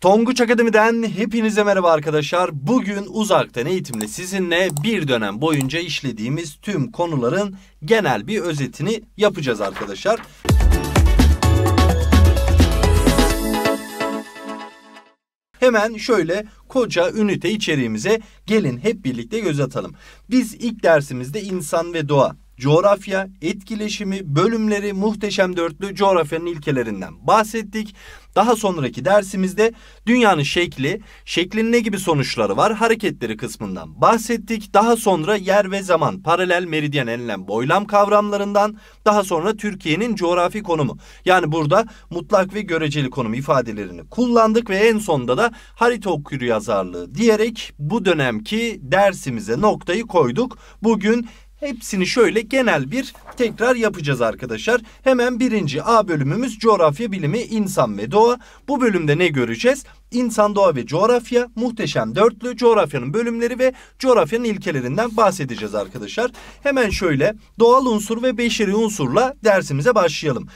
Tonguç Akademi'den hepinize merhaba arkadaşlar. Bugün uzaktan eğitimle sizinle bir dönem boyunca işlediğimiz tüm konuların genel bir özetini yapacağız arkadaşlar. Hemen şöyle koca ünite içeriğimize gelin hep birlikte göz atalım. Biz ilk dersimizde insan ve doğa coğrafya, etkileşimi, bölümleri muhteşem dörtlü coğrafyanın ilkelerinden bahsettik. Daha sonraki dersimizde dünyanın şekli, şeklin ne gibi sonuçları var hareketleri kısmından bahsettik. Daha sonra yer ve zaman, paralel meridyen enlem boylam kavramlarından, daha sonra Türkiye'nin coğrafi konumu. Yani burada mutlak ve göreceli konum ifadelerini kullandık ve en sonda da harita okur yazarlığı diyerek bu dönemki dersimize noktayı koyduk. Bugün Hepsini şöyle genel bir tekrar yapacağız arkadaşlar. Hemen birinci A bölümümüz coğrafya bilimi, insan ve doğa. Bu bölümde ne göreceğiz? İnsan, doğa ve coğrafya, muhteşem dörtlü, coğrafyanın bölümleri ve coğrafyanın ilkelerinden bahsedeceğiz arkadaşlar. Hemen şöyle doğal unsur ve beşeri unsurla dersimize başlayalım.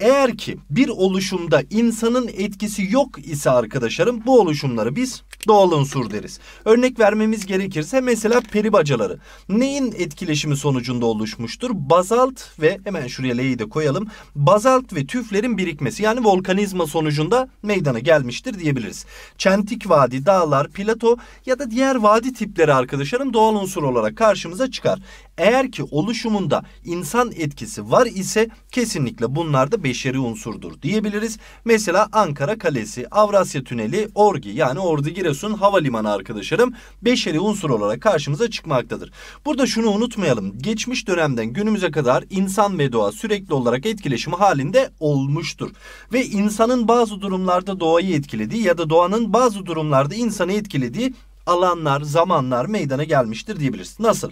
Eğer ki bir oluşumda insanın etkisi yok ise arkadaşlarım bu oluşumları biz doğal unsur deriz. Örnek vermemiz gerekirse mesela peri bacaları. Neyin etkileşimi sonucunda oluşmuştur? Bazalt ve hemen şuraya L'yi de koyalım. Bazalt ve tüflerin birikmesi yani volkanizma sonucunda meydana gelmiştir diyebiliriz. Çentik vadi, dağlar, plato ya da diğer vadi tipleri arkadaşlarım doğal unsur olarak karşımıza çıkar. Eğer ki oluşumunda insan etkisi var ise kesinlikle bunlar da belirtilir beşeri unsurdur diyebiliriz. Mesela Ankara Kalesi, Avrasya Tüneli, Orgi yani Ordu Giresun Havalimanı arkadaşlarım beşeri unsur olarak karşımıza çıkmaktadır. Burada şunu unutmayalım. Geçmiş dönemden günümüze kadar insan ve doğa sürekli olarak etkileşimi halinde olmuştur. Ve insanın bazı durumlarda doğayı etkilediği ya da doğanın bazı durumlarda insanı etkilediği alanlar, zamanlar meydana gelmiştir diyebiliriz. Nasıl?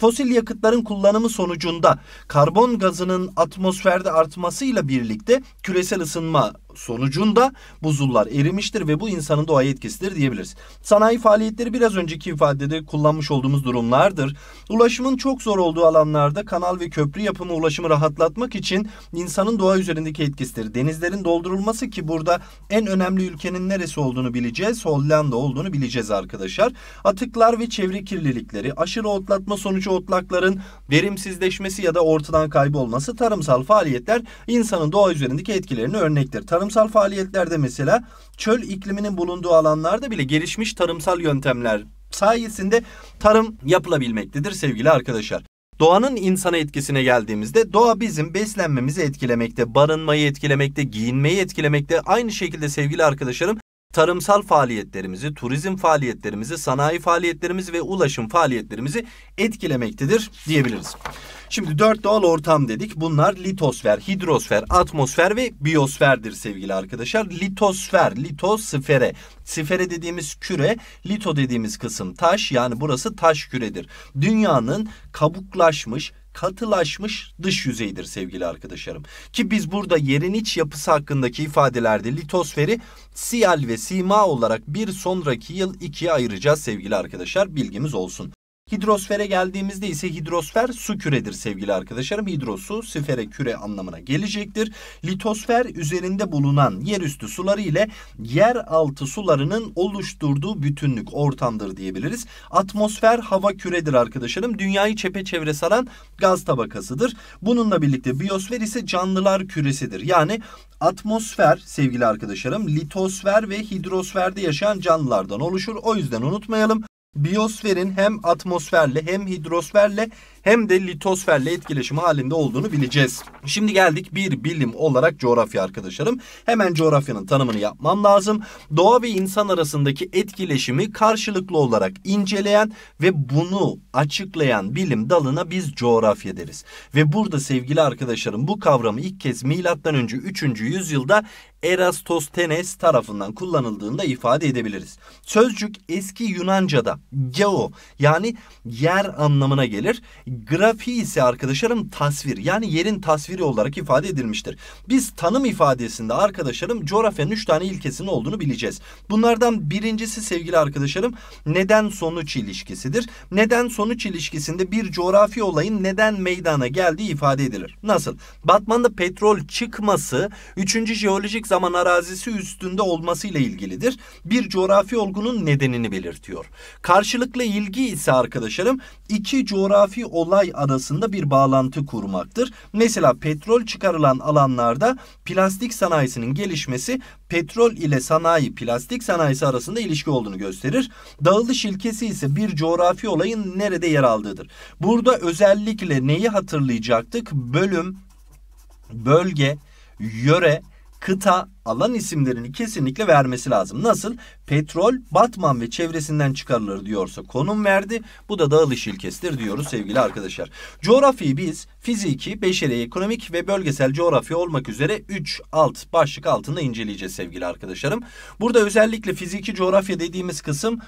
fosil yakıtların kullanımı sonucunda karbon gazının atmosferde artmasıyla birlikte küresel ısınma sonucunda buzullar erimiştir ve bu insanın doğaya etkisidir diyebiliriz. Sanayi faaliyetleri biraz önceki ifadede kullanmış olduğumuz durumlardır. Ulaşımın çok zor olduğu alanlarda kanal ve köprü yapımı ulaşımı rahatlatmak için insanın doğa üzerindeki etkisidir. Denizlerin doldurulması ki burada en önemli ülkenin neresi olduğunu bileceğiz. Hollanda olduğunu bileceğiz arkadaşlar. Atıklar ve çevre kirlilikleri, aşırı otlatma sonucu otlakların verimsizleşmesi ya da ortadan kaybolması tarımsal faaliyetler insanın doğa üzerindeki etkilerini örnektir tarımsal faaliyetlerde mesela çöl ikliminin bulunduğu alanlarda bile gelişmiş tarımsal yöntemler sayesinde tarım yapılabilmektedir sevgili arkadaşlar. Doğanın insana etkisine geldiğimizde doğa bizim beslenmemizi etkilemekte, barınmayı etkilemekte, giyinmeyi etkilemekte. Aynı şekilde sevgili arkadaşlarım tarımsal faaliyetlerimizi, turizm faaliyetlerimizi, sanayi faaliyetlerimizi ve ulaşım faaliyetlerimizi etkilemektedir diyebiliriz. Şimdi dört doğal ortam dedik. Bunlar litosfer, hidrosfer, atmosfer ve biyosferdir sevgili arkadaşlar. Litosfer, litosfere. Sifere dediğimiz küre, lito dediğimiz kısım taş. Yani burası taş küredir. Dünyanın kabuklaşmış, katılaşmış dış yüzeydir sevgili arkadaşlarım. Ki biz burada yerin iç yapısı hakkındaki ifadelerde litosferi siyal ve sima olarak bir sonraki yıl ikiye ayıracağız sevgili arkadaşlar. Bilgimiz olsun. Hidrosfere geldiğimizde ise hidrosfer su küredir sevgili arkadaşlarım. Hidrosu sifere küre anlamına gelecektir. Litosfer üzerinde bulunan yerüstü suları ile yeraltı sularının oluşturduğu bütünlük ortamdır diyebiliriz. Atmosfer hava küredir arkadaşlarım. Dünyayı çepeçevre saran gaz tabakasıdır. Bununla birlikte biyosfer ise canlılar küresidir. Yani atmosfer sevgili arkadaşlarım litosfer ve hidrosferde yaşayan canlılardan oluşur. O yüzden unutmayalım. Biyosferin hem atmosferle hem hidrosferle hem de litosferle etkileşim halinde olduğunu bileceğiz. Şimdi geldik bir bilim olarak coğrafya arkadaşlarım. Hemen coğrafyanın tanımını yapmam lazım. Doğa ve insan arasındaki etkileşimi karşılıklı olarak inceleyen ve bunu açıklayan bilim dalına biz coğrafya deriz. Ve burada sevgili arkadaşlarım bu kavramı ilk kez milattan önce 3. yüzyılda Erastostenes tarafından kullanıldığında ifade edebiliriz. Sözcük eski Yunanca'da geo yani yer anlamına gelir. Grafiği ise arkadaşlarım tasvir yani yerin tasviri olarak ifade edilmiştir. Biz tanım ifadesinde arkadaşlarım coğrafyanın 3 tane ilkesinin olduğunu bileceğiz. Bunlardan birincisi sevgili arkadaşlarım neden sonuç ilişkisidir. Neden sonuç ilişkisinde bir coğrafi olayın neden meydana geldiği ifade edilir. Nasıl? Batman'da petrol çıkması 3. jeolojik zaman arazisi üstünde olmasıyla ilgilidir. Bir coğrafi olgunun nedenini belirtiyor. Karşılıklı ilgi ise arkadaşlarım iki coğrafi olgunun olay arasında bir bağlantı kurmaktır. Mesela petrol çıkarılan alanlarda plastik sanayisinin gelişmesi petrol ile sanayi, plastik sanayisi arasında ilişki olduğunu gösterir. Dağılış ilkesi ise bir coğrafi olayın nerede yer aldığıdır. Burada özellikle neyi hatırlayacaktık? Bölüm, bölge, yöre, kıta alan isimlerini kesinlikle vermesi lazım. Nasıl? Petrol, Batman ve çevresinden çıkarılır diyorsa konum verdi. Bu da dağılış ilkesidir diyoruz sevgili arkadaşlar. Coğrafyayı biz fiziki, beşeri, ekonomik ve bölgesel coğrafya olmak üzere 3 alt başlık altında inceleyeceğiz sevgili arkadaşlarım. Burada özellikle fiziki coğrafya dediğimiz kısım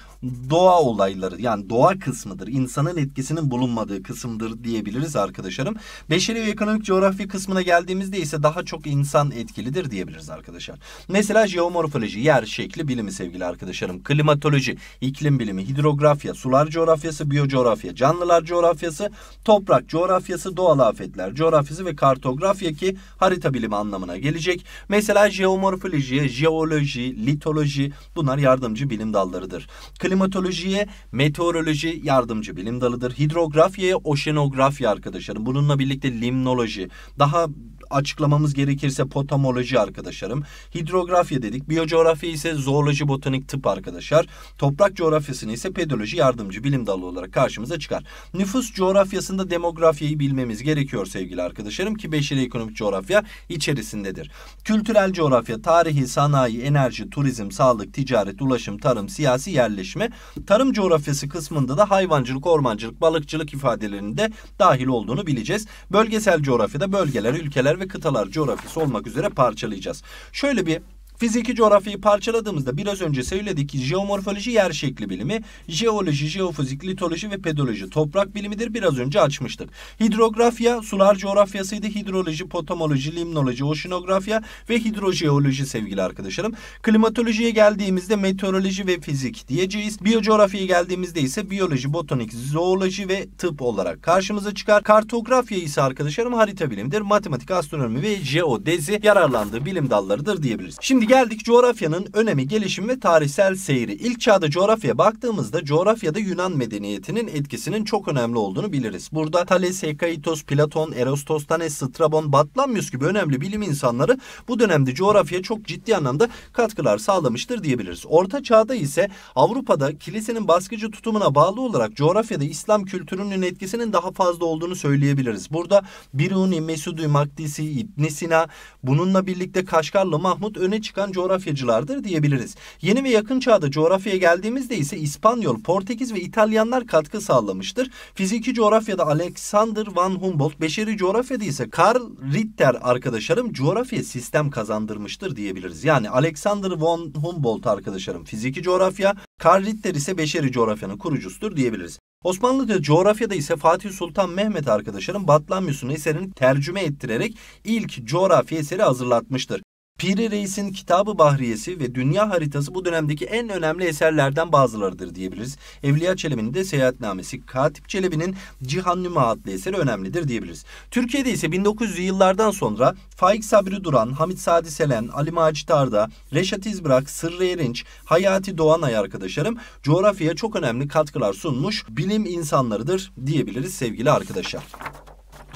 doğa olayları yani doğa kısmıdır. İnsanın etkisinin bulunmadığı kısımdır diyebiliriz arkadaşlarım. Beşeri ve ekonomik coğrafya kısmına geldiğimizde ise daha çok insan etkilidir diyebiliriz arkadaşlar arkadaşlar. Mesela jeomorfoloji, yer şekli bilimi sevgili arkadaşlarım. Klimatoloji, iklim bilimi, hidrografya, sular coğrafyası, biyo coğrafya canlılar coğrafyası, toprak coğrafyası, doğal afetler coğrafyası ve kartografya ki harita bilimi anlamına gelecek. Mesela jeomorfolojiye, jeoloji, litoloji bunlar yardımcı bilim dallarıdır. Klimatolojiye meteoroloji yardımcı bilim dalıdır. Hidrografyaya oşenografya arkadaşlarım. Bununla birlikte limnoloji, daha açıklamamız gerekirse potamoloji arkadaşlarım. Hidrografya dedik. Biyocoğrafya ise zooloji, botanik, tıp arkadaşlar. Toprak coğrafyasını ise pedoloji yardımcı bilim dalı olarak karşımıza çıkar. Nüfus coğrafyasında demografyayı bilmemiz gerekiyor sevgili arkadaşlarım ki beşeri ekonomik coğrafya içerisindedir. Kültürel coğrafya, tarihi, sanayi, enerji, turizm, sağlık, ticaret, ulaşım, tarım, siyasi yerleşme. Tarım coğrafyası kısmında da hayvancılık, ormancılık, balıkçılık ifadelerinde dahil olduğunu bileceğiz. Bölgesel coğrafyada bölgeler, ülkeler ve ve kıtalar coğrafyası olmak üzere parçalayacağız. Şöyle bir Fiziki coğrafyayı parçaladığımızda biraz önce söyledik ki jeomorfoloji yer şekli bilimi, jeoloji, jeofizik, litoloji ve pedoloji toprak bilimidir. Biraz önce açmıştık. Hidrografya sular coğrafyasıydı. Hidroloji, potamoloji, limnoloji, oşinografya ve hidrojeoloji sevgili arkadaşlarım. Klimatolojiye geldiğimizde meteoroloji ve fizik diyeceğiz. Biyocoğrafyaya geldiğimizde ise biyoloji, botanik, zooloji ve tıp olarak karşımıza çıkar. Kartografya ise arkadaşlarım harita bilimidir. Matematik, astronomi ve jeodezi yararlandığı bilim dallarıdır diyebiliriz. Şimdi geldik coğrafyanın önemi, gelişim ve tarihsel seyri. İlk çağda coğrafyaya baktığımızda coğrafyada Yunan medeniyetinin etkisinin çok önemli olduğunu biliriz. Burada Thales, Hekaitos, Platon, Eratosthenes, Strabon, Batlamyus gibi önemli bilim insanları bu dönemde coğrafyaya çok ciddi anlamda katkılar sağlamıştır diyebiliriz. Orta çağda ise Avrupa'da kilisenin baskıcı tutumuna bağlı olarak coğrafyada İslam kültürünün etkisinin daha fazla olduğunu söyleyebiliriz. Burada Biruni, Mesudi, Makdisi, İbn Sina bununla birlikte Kaşgarlı Mahmut öne çıkıyor çıkan coğrafyacılardır diyebiliriz. Yeni ve yakın çağda coğrafyaya geldiğimizde ise İspanyol, Portekiz ve İtalyanlar katkı sağlamıştır. Fiziki coğrafyada Alexander van Humboldt, beşeri coğrafyada ise Karl Ritter arkadaşlarım coğrafya sistem kazandırmıştır diyebiliriz. Yani Alexander von Humboldt arkadaşlarım fiziki coğrafya, Karl Ritter ise beşeri coğrafyanın kurucusudur diyebiliriz. Osmanlıca coğrafyada ise Fatih Sultan Mehmet arkadaşlarım Batlamyus'un eserini tercüme ettirerek ilk coğrafya eseri hazırlatmıştır. Piri Reis'in Kitabı Bahriyesi ve Dünya Haritası bu dönemdeki en önemli eserlerden bazılarıdır diyebiliriz. Evliya Çelebi'nin de Seyahatnamesi, Katip Çelebi'nin Cihannüma adlı eseri önemlidir diyebiliriz. Türkiye'de ise 1900'lü yıllardan sonra Faik Sabri Duran, Hamit Sadi Selen, Ali Macit Arda, Reşat İzbrak, Sırrı Erinç, Hayati Doğanay arkadaşlarım coğrafyaya çok önemli katkılar sunmuş bilim insanlarıdır diyebiliriz sevgili arkadaşlar.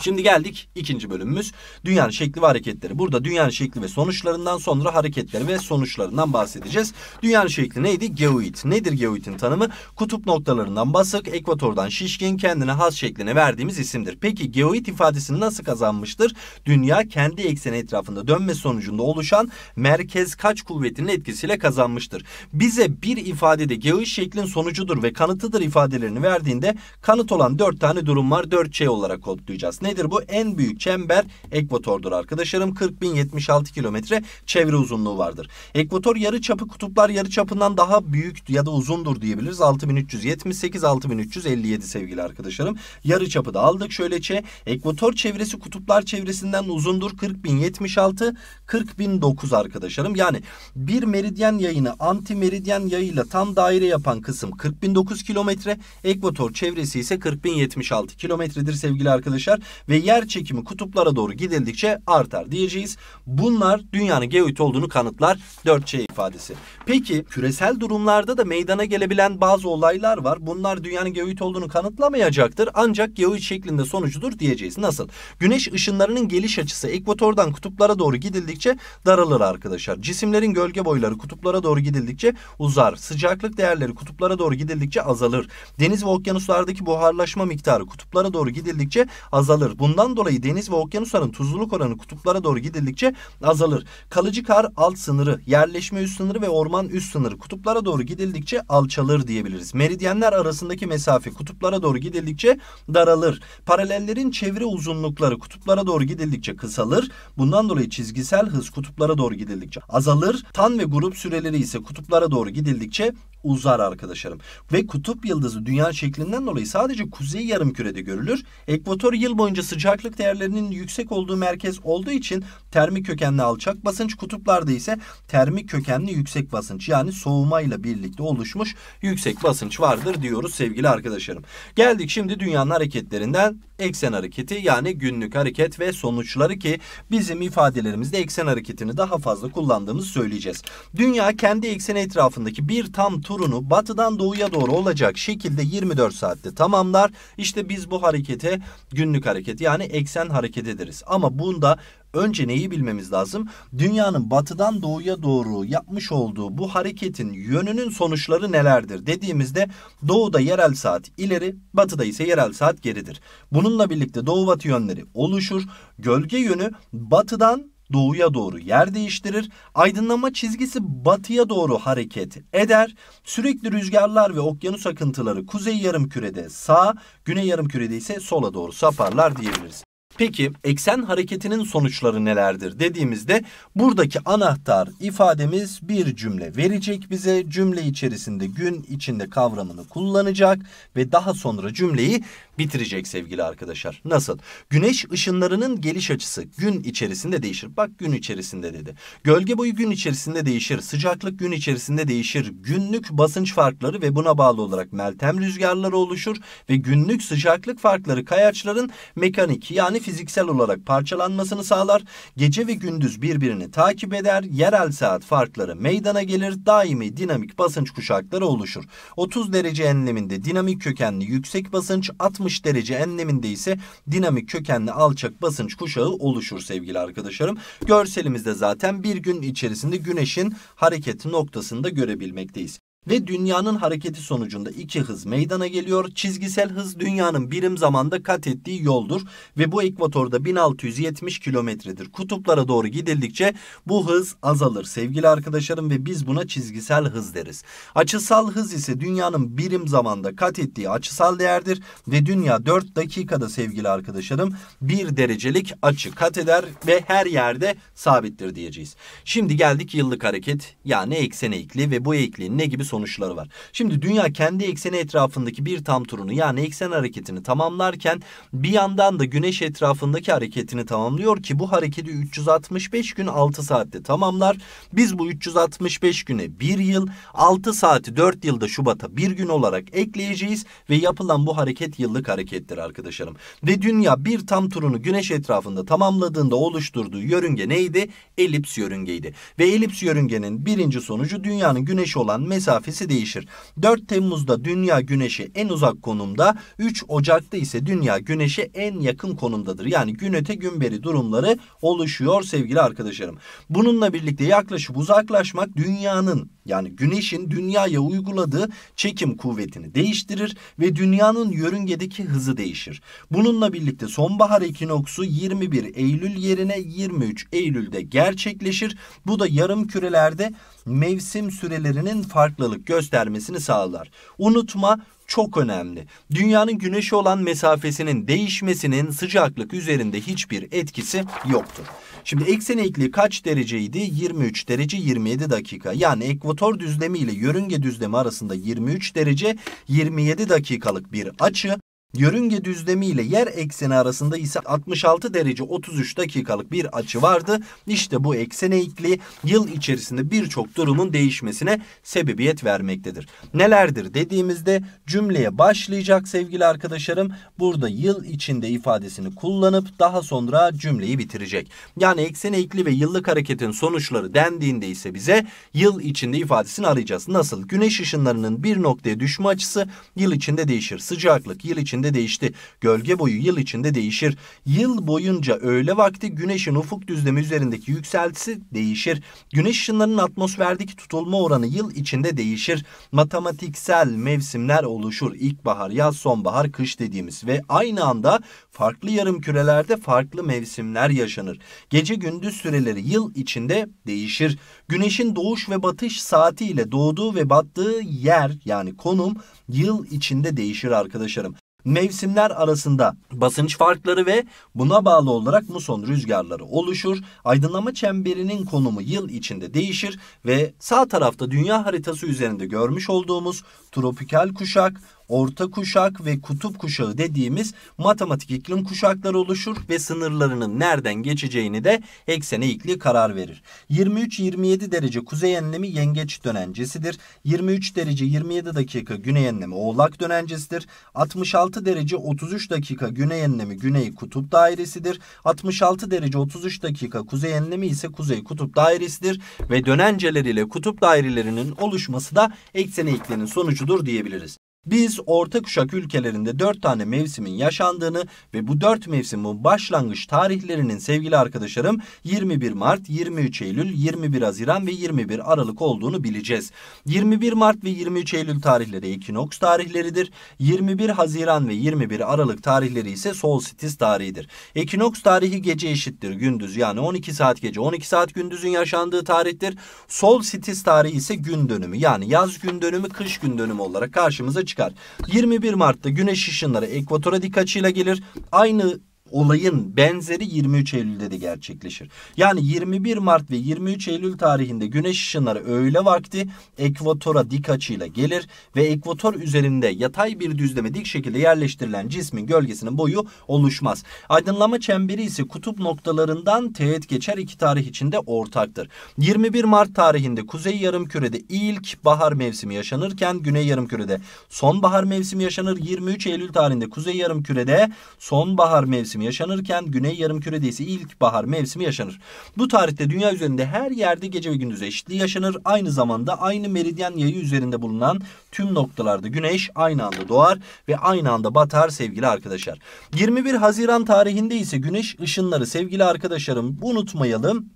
Şimdi geldik ikinci bölümümüz. Dünyanın şekli ve hareketleri. Burada dünyanın şekli ve sonuçlarından sonra hareketleri ve sonuçlarından bahsedeceğiz. Dünyanın şekli neydi? Geoid. Nedir geoidin tanımı? Kutup noktalarından basık, ekvatordan şişkin, kendine has şekline verdiğimiz isimdir. Peki geoid ifadesini nasıl kazanmıştır? Dünya kendi ekseni etrafında dönme sonucunda oluşan merkez kaç kuvvetinin etkisiyle kazanmıştır. Bize bir ifadede geoid şeklin sonucudur ve kanıtıdır ifadelerini verdiğinde kanıt olan dört tane durum var. Dört şey olarak kodlayacağız nedir bu? En büyük çember ekvatordur arkadaşlarım. 40.076 kilometre çevre uzunluğu vardır. Ekvator yarı çapı kutuplar yarı çapından daha büyük ya da uzundur diyebiliriz. 6378 6357 sevgili arkadaşlarım. Yarı çapı da aldık. Şöyle ç ekvator çevresi kutuplar çevresinden uzundur. 40.076 40.009 arkadaşlarım. Yani bir meridyen yayını anti meridyen yayıyla tam daire yapan kısım 40.009 kilometre. Ekvator çevresi ise 40.076 kilometredir sevgili arkadaşlar ve yer çekimi kutuplara doğru gidildikçe artar diyeceğiz. Bunlar dünyanın geoid olduğunu kanıtlar 4C ifadesi. Peki küresel durumlarda da meydana gelebilen bazı olaylar var. Bunlar dünyanın geoid olduğunu kanıtlamayacaktır ancak geoid şeklinde sonucudur diyeceğiz. Nasıl? Güneş ışınlarının geliş açısı ekvatordan kutuplara doğru gidildikçe daralır arkadaşlar. Cisimlerin gölge boyları kutuplara doğru gidildikçe uzar. Sıcaklık değerleri kutuplara doğru gidildikçe azalır. Deniz ve okyanuslardaki buharlaşma miktarı kutuplara doğru gidildikçe azalır azalır. Bundan dolayı deniz ve okyanusların tuzluluk oranı kutuplara doğru gidildikçe azalır. Kalıcı kar alt sınırı, yerleşme üst sınırı ve orman üst sınırı kutuplara doğru gidildikçe alçalır diyebiliriz. Meridyenler arasındaki mesafe kutuplara doğru gidildikçe daralır. Paralellerin çevre uzunlukları kutuplara doğru gidildikçe kısalır. Bundan dolayı çizgisel hız kutuplara doğru gidildikçe azalır. Tan ve grup süreleri ise kutuplara doğru gidildikçe uzar arkadaşlarım. Ve kutup yıldızı dünya şeklinden dolayı sadece kuzey yarım kürede görülür. Ekvator yıl boyunca sıcaklık değerlerinin yüksek olduğu merkez olduğu için termik kökenli alçak basınç kutuplarda ise termik kökenli yüksek basınç yani soğumayla birlikte oluşmuş yüksek basınç vardır diyoruz sevgili arkadaşlarım. Geldik şimdi dünyanın hareketlerinden eksen hareketi yani günlük hareket ve sonuçları ki bizim ifadelerimizde eksen hareketini daha fazla kullandığımızı söyleyeceğiz. Dünya kendi ekseni etrafındaki bir tam turunu batıdan doğuya doğru olacak şekilde 24 saatte tamamlar. İşte biz bu harekete günlük hareket yani eksen hareket ederiz. Ama bunda Önce neyi bilmemiz lazım? Dünyanın batıdan doğuya doğru yapmış olduğu bu hareketin yönünün sonuçları nelerdir dediğimizde doğuda yerel saat ileri, batıda ise yerel saat geridir. Bununla birlikte doğu batı yönleri oluşur. Gölge yönü batıdan doğuya doğru yer değiştirir. Aydınlanma çizgisi batıya doğru hareket eder. Sürekli rüzgarlar ve okyanus akıntıları kuzey yarımkürede sağ, güney yarımkürede ise sola doğru saparlar diyebiliriz. Peki eksen hareketinin sonuçları nelerdir dediğimizde buradaki anahtar ifademiz bir cümle verecek bize. Cümle içerisinde gün içinde kavramını kullanacak ve daha sonra cümleyi bitirecek sevgili arkadaşlar. Nasıl? Güneş ışınlarının geliş açısı gün içerisinde değişir. Bak gün içerisinde dedi. Gölge boyu gün içerisinde değişir. Sıcaklık gün içerisinde değişir. Günlük basınç farkları ve buna bağlı olarak meltem rüzgarları oluşur ve günlük sıcaklık farkları kayaçların mekanik yani fiziksel olarak parçalanmasını sağlar. Gece ve gündüz birbirini takip eder. Yerel saat farkları meydana gelir. Daimi dinamik basınç kuşakları oluşur. 30 derece enleminde dinamik kökenli yüksek basınç, 60 60 derece enleminde ise dinamik kökenli alçak basınç kuşağı oluşur sevgili arkadaşlarım. Görselimizde zaten bir gün içerisinde güneşin hareket noktasında görebilmekteyiz ve dünyanın hareketi sonucunda iki hız meydana geliyor. Çizgisel hız dünyanın birim zamanda kat ettiği yoldur ve bu ekvatorda 1670 kilometredir. Kutuplara doğru gidildikçe bu hız azalır sevgili arkadaşlarım ve biz buna çizgisel hız deriz. Açısal hız ise dünyanın birim zamanda kat ettiği açısal değerdir ve dünya 4 dakikada sevgili arkadaşlarım 1 derecelik açı kat eder ve her yerde sabittir diyeceğiz. Şimdi geldik yıllık hareket yani eksen eğikliği ve bu eğikliğin ne gibi sonuçları sonuçları var. Şimdi dünya kendi ekseni etrafındaki bir tam turunu yani eksen hareketini tamamlarken bir yandan da güneş etrafındaki hareketini tamamlıyor ki bu hareketi 365 gün 6 saatte tamamlar. Biz bu 365 güne 1 yıl 6 saati 4 yılda Şubat'a 1 gün olarak ekleyeceğiz ve yapılan bu hareket yıllık harekettir arkadaşlarım. Ve dünya bir tam turunu güneş etrafında tamamladığında oluşturduğu yörünge neydi? Elips yörüngeydi. Ve elips yörüngenin birinci sonucu dünyanın güneş olan mesafe mesafesi değişir. 4 Temmuz'da dünya güneşi en uzak konumda, 3 Ocak'ta ise dünya güneşi en yakın konumdadır. Yani gün öte gün beri durumları oluşuyor sevgili arkadaşlarım. Bununla birlikte yaklaşıp uzaklaşmak dünyanın yani güneşin dünyaya uyguladığı çekim kuvvetini değiştirir ve dünyanın yörüngedeki hızı değişir. Bununla birlikte sonbahar ekinoksu 21 Eylül yerine 23 Eylül'de gerçekleşir. Bu da yarım kürelerde mevsim sürelerinin farklılık göstermesini sağlar. Unutma çok önemli. Dünyanın güneşe olan mesafesinin değişmesinin sıcaklık üzerinde hiçbir etkisi yoktur. Şimdi eksen eğikliği kaç dereceydi? 23 derece 27 dakika. Yani ekvator düzlemi ile yörünge düzlemi arasında 23 derece 27 dakikalık bir açı Yörünge düzlemi ile yer ekseni arasında ise 66 derece 33 dakikalık bir açı vardı. İşte bu eksen eğikliği yıl içerisinde birçok durumun değişmesine sebebiyet vermektedir. Nelerdir dediğimizde cümleye başlayacak sevgili arkadaşlarım. Burada yıl içinde ifadesini kullanıp daha sonra cümleyi bitirecek. Yani eksen eğikliği ve yıllık hareketin sonuçları dendiğinde ise bize yıl içinde ifadesini arayacağız. Nasıl? Güneş ışınlarının bir noktaya düşme açısı yıl içinde değişir. Sıcaklık yıl içinde içinde değişti. Gölge boyu yıl içinde değişir. Yıl boyunca öğle vakti güneşin ufuk düzlemi üzerindeki yükseltisi değişir. Güneş ışınlarının atmosferdeki tutulma oranı yıl içinde değişir. Matematiksel mevsimler oluşur. İlkbahar, yaz, sonbahar, kış dediğimiz ve aynı anda farklı yarım kürelerde farklı mevsimler yaşanır. Gece gündüz süreleri yıl içinde değişir. Güneşin doğuş ve batış saati ile doğduğu ve battığı yer yani konum yıl içinde değişir arkadaşlarım mevsimler arasında basınç farkları ve buna bağlı olarak muson rüzgarları oluşur. Aydınlama çemberinin konumu yıl içinde değişir ve sağ tarafta dünya haritası üzerinde görmüş olduğumuz tropikal kuşak, orta kuşak ve kutup kuşağı dediğimiz matematik iklim kuşakları oluşur ve sınırlarının nereden geçeceğini de eksene ikli karar verir. 23-27 derece kuzey enlemi yengeç dönencesidir. 23 derece 27 dakika güney enlemi oğlak dönencesidir. 66 derece 33 dakika güney enlemi güney kutup dairesidir. 66 derece 33 dakika kuzey enlemi ise kuzey kutup dairesidir ve dönenceler ile kutup dairelerinin oluşması da eksene iklimin sonucudur diyebiliriz. Biz orta kuşak ülkelerinde 4 tane mevsimin yaşandığını ve bu 4 mevsimin başlangıç tarihlerinin sevgili arkadaşlarım 21 Mart, 23 Eylül, 21 Haziran ve 21 Aralık olduğunu bileceğiz. 21 Mart ve 23 Eylül tarihleri ekinoks tarihleridir. 21 Haziran ve 21 Aralık tarihleri ise solstitis tarihidir. Ekinoks tarihi gece eşittir gündüz yani 12 saat gece 12 saat gündüzün yaşandığı tarihtir. Solstitis tarihi ise gün dönümü yani yaz gün dönümü kış gün dönümü olarak karşımıza çıkıyor çıkar. 21 Mart'ta güneş ışınları ekvatora dik açıyla gelir. Aynı olayın benzeri 23 Eylül'de de gerçekleşir. Yani 21 Mart ve 23 Eylül tarihinde güneş ışınları öğle vakti ekvatora dik açıyla gelir ve ekvator üzerinde yatay bir düzleme dik şekilde yerleştirilen cismin gölgesinin boyu oluşmaz. Aydınlama çemberi ise kutup noktalarından teğet geçer iki tarih içinde ortaktır. 21 Mart tarihinde kuzey yarım kürede ilk bahar mevsimi yaşanırken güney yarım yarımkürede sonbahar mevsimi yaşanır. 23 Eylül tarihinde kuzey yarım yarımkürede sonbahar mevsimi mevsimi yaşanırken Güney Yarımküre'de ise ilkbahar mevsimi yaşanır. Bu tarihte dünya üzerinde her yerde gece ve gündüz eşitliği yaşanır. Aynı zamanda aynı meridyen yayı üzerinde bulunan tüm noktalarda güneş aynı anda doğar ve aynı anda batar sevgili arkadaşlar. 21 Haziran tarihinde ise güneş ışınları sevgili arkadaşlarım unutmayalım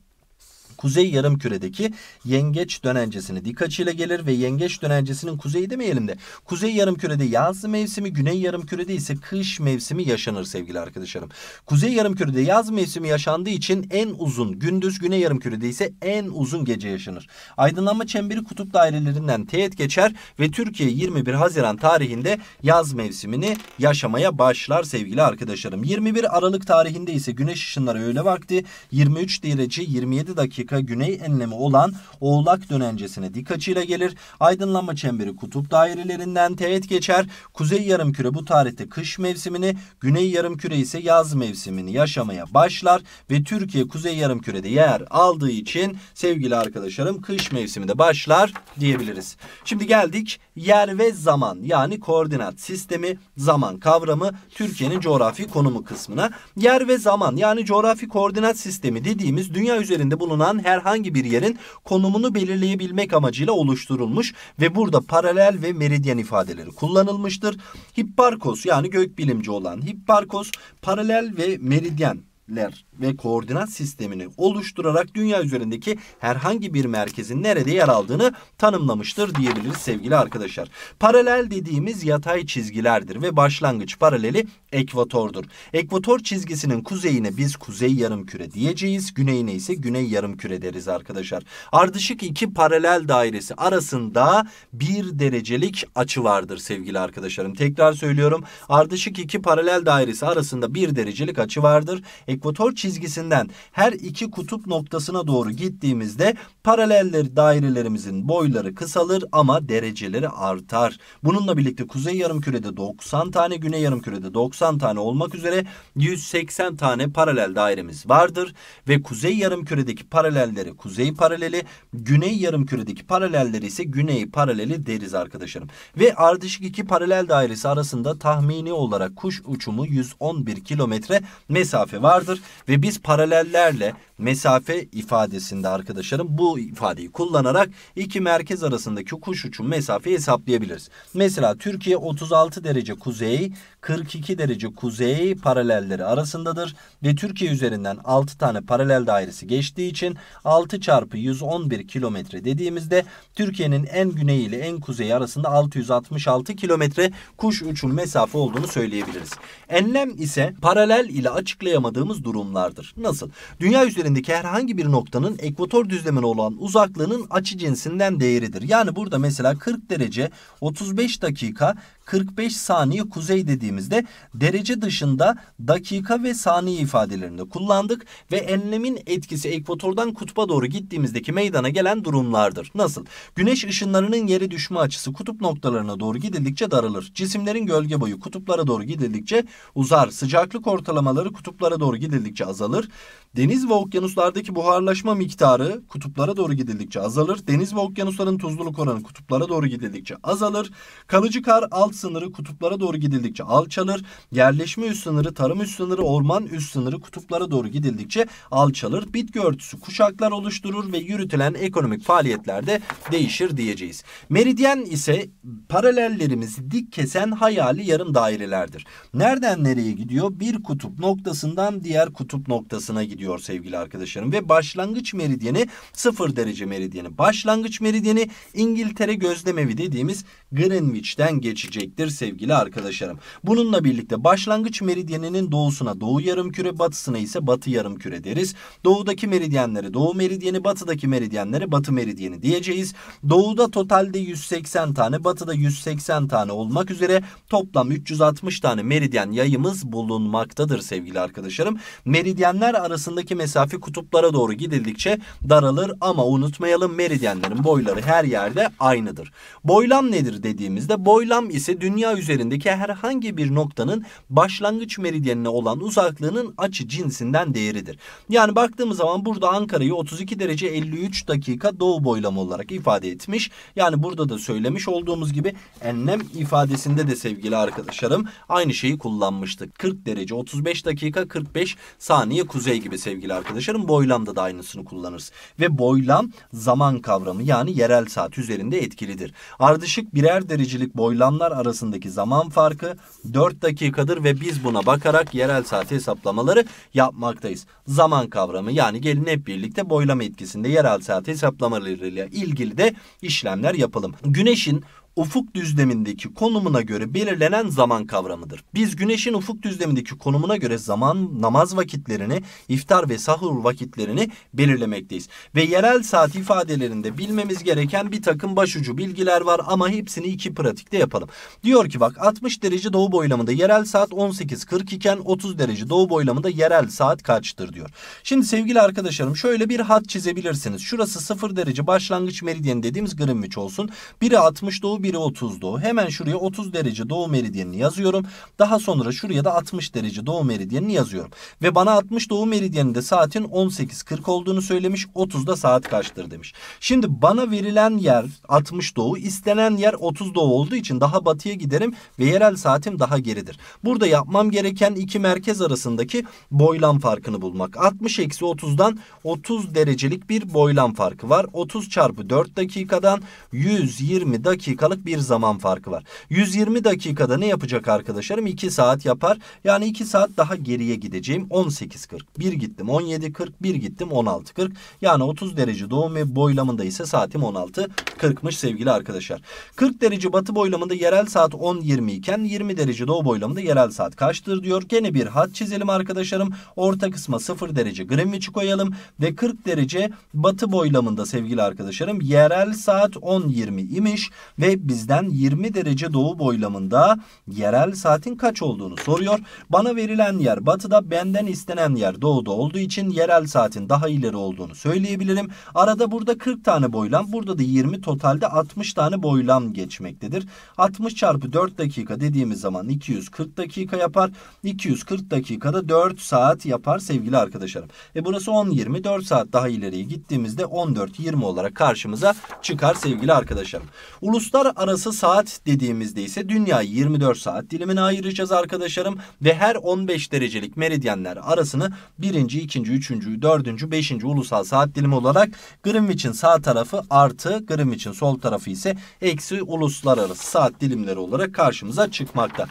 kuzey yarım küredeki yengeç dönencesine dik açıyla gelir ve yengeç dönencesinin kuzeyi demeyelim de kuzey yarım kürede yaz mevsimi güney yarım kürede ise kış mevsimi yaşanır sevgili arkadaşlarım. Kuzey yarım kürede yaz mevsimi yaşandığı için en uzun gündüz güney yarım kürede ise en uzun gece yaşanır. Aydınlanma çemberi kutup dairelerinden teğet geçer ve Türkiye 21 Haziran tarihinde yaz mevsimini yaşamaya başlar sevgili arkadaşlarım. 21 Aralık tarihinde ise güneş ışınları öğle vakti 23 derece 27 dakika dakika güney enlemi olan Oğlak dönencesine dik açıyla gelir. Aydınlanma çemberi kutup dairelerinden teğet geçer. Kuzey yarımküre bu tarihte kış mevsimini, güney yarımküre ise yaz mevsimini yaşamaya başlar ve Türkiye kuzey yarımkürede yer aldığı için sevgili arkadaşlarım kış mevsimi de başlar diyebiliriz. Şimdi geldik yer ve zaman yani koordinat sistemi, zaman kavramı Türkiye'nin coğrafi konumu kısmına. Yer ve zaman yani coğrafi koordinat sistemi dediğimiz dünya üzerinde bulunan herhangi bir yerin konumunu belirleyebilmek amacıyla oluşturulmuş ve burada paralel ve meridyen ifadeleri kullanılmıştır. Hipparkos yani gökbilimci olan Hipparkos paralel ve meridyenler ve koordinat sistemini oluşturarak dünya üzerindeki herhangi bir merkezin nerede yer aldığını tanımlamıştır diyebiliriz sevgili arkadaşlar. Paralel dediğimiz yatay çizgilerdir ve başlangıç paraleli ekvatordur. Ekvator çizgisinin kuzeyine biz kuzey yarım küre diyeceğiz. Güneyine ise güney yarım küre deriz arkadaşlar. Ardışık iki paralel dairesi arasında bir derecelik açı vardır sevgili arkadaşlarım. Tekrar söylüyorum. Ardışık iki paralel dairesi arasında bir derecelik açı vardır. Ekvator çizgisi çizgisinden her iki kutup noktasına doğru gittiğimizde paraleller dairelerimizin boyları kısalır ama dereceleri artar. Bununla birlikte kuzey yarımkürede 90 tane, güney yarımkürede 90 tane olmak üzere 180 tane paralel dairemiz vardır ve kuzey yarımküredeki paralelleri kuzey paraleli, güney yarımküredeki paralelleri ise güney paraleli deriz arkadaşlarım. Ve ardışık iki paralel dairesi arasında tahmini olarak kuş uçumu 111 kilometre mesafe vardır ve ve biz paralellerle mesafe ifadesinde arkadaşlarım bu ifadeyi kullanarak iki merkez arasındaki kuş uçum mesafeyi hesaplayabiliriz. Mesela Türkiye 36 derece kuzey, 42 derece kuzey paralelleri arasındadır ve Türkiye üzerinden 6 tane paralel dairesi geçtiği için 6 çarpı 111 kilometre dediğimizde Türkiye'nin en güneyi ile en kuzeyi arasında 666 kilometre kuş uçum mesafe olduğunu söyleyebiliriz. Enlem ise paralel ile açıklayamadığımız durumlardır. Nasıl? Dünya üzerinde üzerindeki herhangi bir noktanın ekvator düzlemine olan uzaklığının açı cinsinden değeridir. Yani burada mesela 40 derece, 35 dakika, 45 saniye kuzey dediğimizde derece dışında dakika ve saniye ifadelerinde kullandık ve enlemin etkisi ekvatordan kutba doğru gittiğimizdeki meydana gelen durumlardır. Nasıl? Güneş ışınlarının yere düşme açısı kutup noktalarına doğru gidildikçe daralır. Cisimlerin gölge boyu kutuplara doğru gidildikçe uzar. Sıcaklık ortalamaları kutuplara doğru gidildikçe azalır. Deniz ve okyanuslardaki buharlaşma miktarı kutuplara doğru gidildikçe azalır. Deniz ve okyanusların tuzluluk oranı kutuplara doğru gidildikçe azalır. Kalıcı kar alt sınırı kutuplara doğru gidildikçe alçalır. Yerleşme üst sınırı, tarım üst sınırı, orman üst sınırı kutuplara doğru gidildikçe alçalır. Bitki örtüsü kuşaklar oluşturur ve yürütülen ekonomik faaliyetlerde değişir diyeceğiz. Meridyen ise paralellerimizi dik kesen hayali yarım dairelerdir. Nereden nereye gidiyor? Bir kutup noktasından diğer kutup noktasına gidiyor sevgili arkadaşlarım ve başlangıç meridyeni sıfır derece meridyeni. Başlangıç meridyeni İngiltere gözlemevi dediğimiz Greenwich'ten geçecektir sevgili arkadaşlarım. Bununla birlikte başlangıç meridyeninin doğusuna doğu yarımküre, batısına ise batı yarımküre deriz. Doğudaki meridyenleri doğu meridyeni, batıdaki meridyenleri batı meridyeni diyeceğiz. Doğuda totalde 180 tane, batıda 180 tane olmak üzere toplam 360 tane meridyen yayımız bulunmaktadır sevgili arkadaşlarım. Meridyenler arasındaki mesafe kutuplara doğru gidildikçe daralır ama unutmayalım meridyenlerin boyları her yerde aynıdır. Boylam nedir dediğimizde boylam ise dünya üzerindeki herhangi bir noktanın başlangıç meridyenine olan uzaklığının açı cinsinden değeridir. Yani baktığımız zaman burada Ankara'yı 32 derece 53 dakika doğu boylamı olarak ifade etmiş. Yani burada da söylemiş olduğumuz gibi enlem ifadesinde de sevgili arkadaşlarım aynı şeyi kullanmıştık. 40 derece 35 dakika 45 saniye kuzey gibi sevgili arkadaşlarım boylamda da aynısını kullanırız. Ve boylam zaman kavramı yani yerel saat üzerinde etkilidir. Ardışık birer birer derecelik boylamlar arasındaki zaman farkı 4 dakikadır ve biz buna bakarak yerel saat hesaplamaları yapmaktayız. Zaman kavramı yani gelin hep birlikte boylama etkisinde yerel saat hesaplamalarıyla ilgili de işlemler yapalım. Güneşin ufuk düzlemindeki konumuna göre belirlenen zaman kavramıdır. Biz güneşin ufuk düzlemindeki konumuna göre zaman namaz vakitlerini, iftar ve sahur vakitlerini belirlemekteyiz. Ve yerel saat ifadelerinde bilmemiz gereken bir takım başucu bilgiler var ama hepsini iki pratikte yapalım. Diyor ki bak 60 derece doğu boylamında yerel saat 18.40 iken 30 derece doğu boylamında yerel saat kaçtır diyor. Şimdi sevgili arkadaşlarım şöyle bir hat çizebilirsiniz. Şurası 0 derece başlangıç meridyeni dediğimiz Greenwich olsun. Biri 60 doğu biri 30'du. Hemen şuraya 30 derece doğu meridyenini yazıyorum. Daha sonra şuraya da 60 derece doğu meridyenini yazıyorum. Ve bana 60 doğu meridyeninde saatin 18.40 olduğunu söylemiş. 30'da saat kaçtır demiş. Şimdi bana verilen yer 60 doğu. istenen yer 30 doğu olduğu için daha batıya giderim ve yerel saatim daha geridir. Burada yapmam gereken iki merkez arasındaki boylam farkını bulmak. 60-30'dan 30 derecelik bir boylam farkı var. 30 çarpı 4 dakikadan 120 dakikalık dakikalık bir zaman farkı var. 120 dakikada ne yapacak arkadaşlarım? 2 saat yapar. Yani 2 saat daha geriye gideceğim. 18.40. bir gittim 17.40. bir gittim 16.40. Yani 30 derece doğum ve boylamında ise saatim 16.40'mış sevgili arkadaşlar. 40 derece batı boylamında yerel saat 10.20 iken 20 derece doğu boylamında yerel saat kaçtır diyor. Gene bir hat çizelim arkadaşlarım. Orta kısma 0 derece Greenwich'i koyalım ve 40 derece batı boylamında sevgili arkadaşlarım yerel saat 10.20 imiş ve bizden 20 derece doğu boylamında yerel saatin kaç olduğunu soruyor. Bana verilen yer batıda benden istenen yer doğuda olduğu için yerel saatin daha ileri olduğunu söyleyebilirim. Arada burada 40 tane boylam burada da 20 totalde 60 tane boylam geçmektedir. 60 çarpı 4 dakika dediğimiz zaman 240 dakika yapar. 240 dakikada 4 saat yapar sevgili arkadaşlarım. E burası 10 24 saat daha ileriye gittiğimizde 14-20 olarak karşımıza çıkar sevgili arkadaşlarım. Uluslar arası saat dediğimizde ise dünya 24 saat dilimine ayıracağız arkadaşlarım ve her 15 derecelik meridyenler arasını 1. 2. 3. 4. 5. ulusal saat dilimi olarak Greenwich'in sağ tarafı artı Greenwich'in sol tarafı ise eksi uluslararası saat dilimleri olarak karşımıza çıkmakta.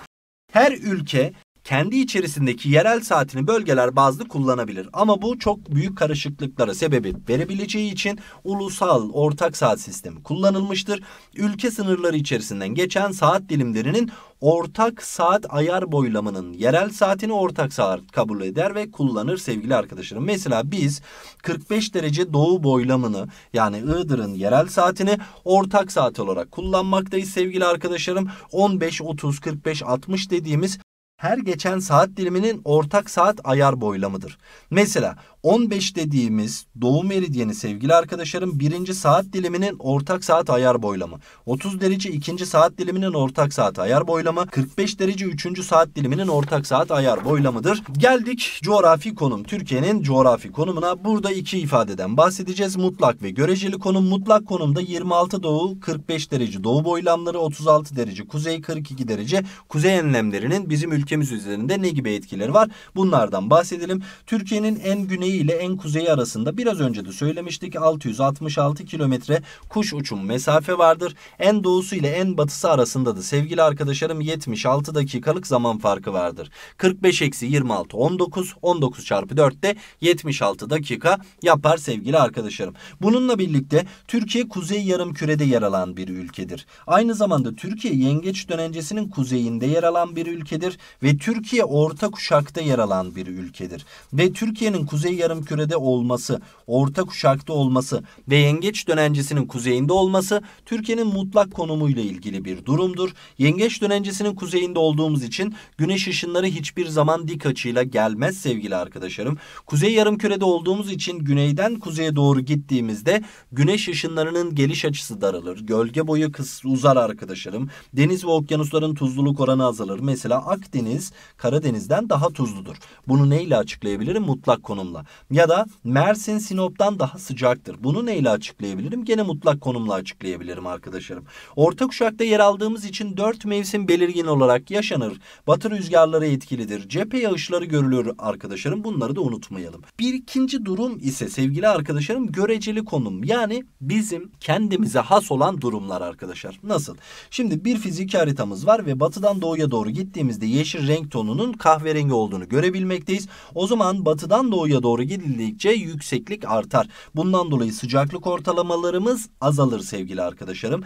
Her ülke kendi içerisindeki yerel saatini bölgeler bazlı kullanabilir. Ama bu çok büyük karışıklıklara sebebiyet verebileceği için ulusal ortak saat sistemi kullanılmıştır. Ülke sınırları içerisinden geçen saat dilimlerinin ortak saat ayar boylamının yerel saatini ortak saat kabul eder ve kullanır sevgili arkadaşlarım. Mesela biz 45 derece doğu boylamını yani Iğdır'ın yerel saatini ortak saat olarak kullanmaktayız sevgili arkadaşlarım. 15, 30, 45, 60 dediğimiz her geçen saat diliminin ortak saat ayar boylamıdır. Mesela 15 dediğimiz doğu meridyeni sevgili arkadaşlarım birinci saat diliminin ortak saat ayar boylamı. 30 derece ikinci saat diliminin ortak saat ayar boylamı. 45 derece üçüncü saat diliminin ortak saat ayar boylamıdır. Geldik coğrafi konum. Türkiye'nin coğrafi konumuna burada iki ifadeden bahsedeceğiz. Mutlak ve göreceli konum. Mutlak konumda 26 doğu 45 derece doğu boylamları 36 derece kuzey 42 derece kuzey enlemlerinin bizim ülke ülkemiz üzerinde ne gibi etkileri var? Bunlardan bahsedelim. Türkiye'nin en güneyi ile en kuzeyi arasında biraz önce de söylemiştik 666 kilometre kuş uçum mesafe vardır. En doğusu ile en batısı arasında da sevgili arkadaşlarım 76 dakikalık zaman farkı vardır. 45 eksi 26 19 19 çarpı 4 de 76 dakika yapar sevgili arkadaşlarım. Bununla birlikte Türkiye kuzey yarım kürede yer alan bir ülkedir. Aynı zamanda Türkiye yengeç dönencesinin kuzeyinde yer alan bir ülkedir ve Türkiye orta kuşakta yer alan bir ülkedir. Ve Türkiye'nin kuzey yarım kürede olması, orta kuşakta olması ve yengeç Dönencesinin kuzeyinde olması Türkiye'nin mutlak konumuyla ilgili bir durumdur. Yengeç Dönencesinin kuzeyinde olduğumuz için güneş ışınları hiçbir zaman dik açıyla gelmez sevgili arkadaşlarım. Kuzey yarım kürede olduğumuz için güneyden kuzeye doğru gittiğimizde güneş ışınlarının geliş açısı daralır. Gölge boyu kıs uzar arkadaşlarım. Deniz ve okyanusların tuzluluk oranı azalır. Mesela Akdeniz Deniz Karadeniz'den daha tuzludur. Bunu neyle açıklayabilirim? Mutlak konumla. Ya da Mersin Sinop'tan daha sıcaktır. Bunu neyle açıklayabilirim? Gene mutlak konumla açıklayabilirim arkadaşlarım. Orta kuşakta yer aldığımız için dört mevsim belirgin olarak yaşanır. Batı rüzgarları etkilidir. Cephe yağışları görülür arkadaşlarım. Bunları da unutmayalım. Bir ikinci durum ise sevgili arkadaşlarım göreceli konum. Yani bizim kendimize has olan durumlar arkadaşlar. Nasıl? Şimdi bir fiziki haritamız var ve batıdan doğuya doğru gittiğimizde yeşil renk tonunun kahverengi olduğunu görebilmekteyiz. O zaman batıdan doğuya doğru gidildikçe yükseklik artar. Bundan dolayı sıcaklık ortalamalarımız azalır sevgili arkadaşlarım.